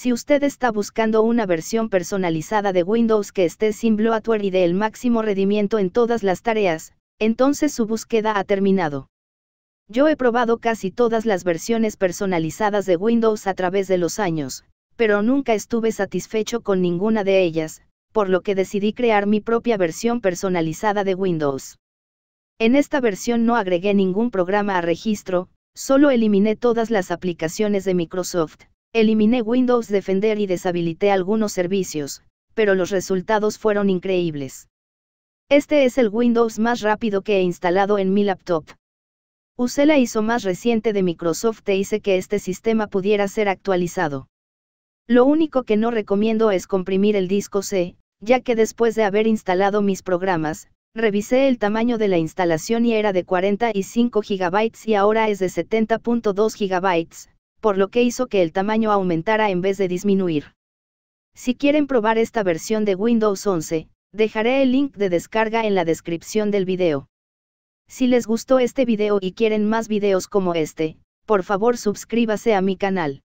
Si usted está buscando una versión personalizada de Windows que esté sin bloatware y dé el máximo rendimiento en todas las tareas, entonces su búsqueda ha terminado. Yo he probado casi todas las versiones personalizadas de Windows a través de los años, pero nunca estuve satisfecho con ninguna de ellas, por lo que decidí crear mi propia versión personalizada de Windows. En esta versión no agregué ningún programa a registro, solo eliminé todas las aplicaciones de Microsoft. Eliminé Windows Defender y deshabilité algunos servicios, pero los resultados fueron increíbles. Este es el Windows más rápido que he instalado en mi laptop. Usé la ISO más reciente de Microsoft e hice que este sistema pudiera ser actualizado. Lo único que no recomiendo es comprimir el disco C, ya que después de haber instalado mis programas, revisé el tamaño de la instalación y era de 45 GB y ahora es de 70.2 GB, por lo que hizo que el tamaño aumentara en vez de disminuir. Si quieren probar esta versión de Windows 11, dejaré el link de descarga en la descripción del video. Si les gustó este video y quieren más videos como este, por favor suscríbase a mi canal.